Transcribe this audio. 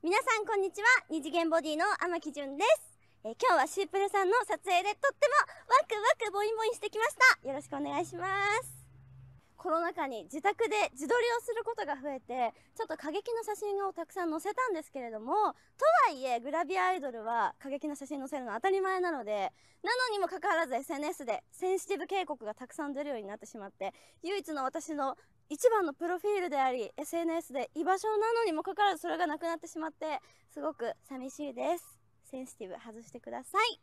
皆さんこんにちは二次元ボディの天木純です、えー、今日はシープルさんの撮影でとってもワクワクボインボインしてきましたよろしくお願いしますコロナ禍に自宅で自撮りをすることが増えて、ちょっと過激な写真をたくさん載せたんですけれども、とはいえ、グラビアアイドルは過激な写真載せるのは当たり前なので、なのにもかかわらず SNS でセンシティブ警告がたくさん出るようになってしまって、唯一の私の一番のプロフィールであり、SNS で居場所なのにもかかわらずそれがなくなってしまって、すごく寂しいです。センシティブ外してください。